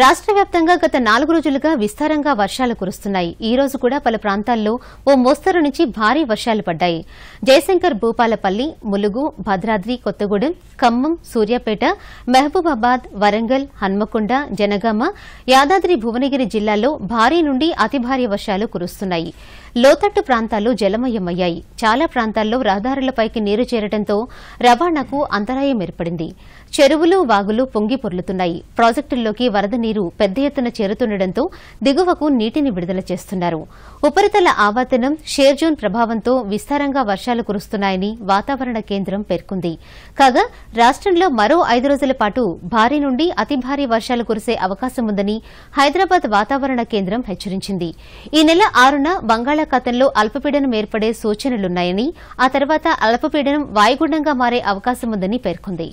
రాష్ట్ర వ్యాప్తంగా గత నాలుగు రోజులుగా విస్తారంగా వర్షాలు కురుస్తున్నాయి ఈ రోజు కూడా పలు ప్రాంతాల్లో ఓ మోస్తరు నుంచి భారీ వర్షాలు పడ్డాయి జయశంకర్ భూపాలపల్లి ములుగు భద్రాద్రి కొత్తగూడెం ఖమ్మం సూర్యాపేట మహబూబాబాద్ వరంగల్ హన్మకొండ జనగామ యాదాద్రి భువనగిరి జిల్లాల్లో భారీ నుండి అతి భారీ వర్షాలు కురుస్తున్నాయి లోతట్టు ప్రాంతాలు జలమయమయ్యాయి చాలా ప్రాంతాల్లో రహదారులపైకి నీరు చేరడంతో రవాణాకు అంతరాయం ఏర్పడింది చెరువులు వాగులు పొంగి పొర్లుతున్నాయి ప్రాజెక్టుల్లోకి వరద నీరు పెద్ద ఎత్తున చేరుతుండటంతో దిగువకు నీటిని విడుదల చేస్తున్నారు ఉపరితల ఆవర్తనం షేర్జోన్ ప్రభావంతో విస్తారంగా వర్షాలు కురుస్తున్నాయని వాతావరణ కేంద్రం పేర్కొంది కాగా రాష్టంలో మరో ఐదు రోజుల పాటు భారీ నుండి అతి భారీ వర్షాలు కురిసే అవకాశం ఉందని హైదరాబాద్ వాతావరణ కేంద్రం హెచ్చరించింది ఈ నెల ఆరున బంగాళా బంగాళాఖాతంలో అల్పపీడనం ఏర్పడే సూచనలున్నాయని ఆ తర్వాత అల్పపీడనం వాయుగుండంగా మారే అవకాశముందని పేర్కొంది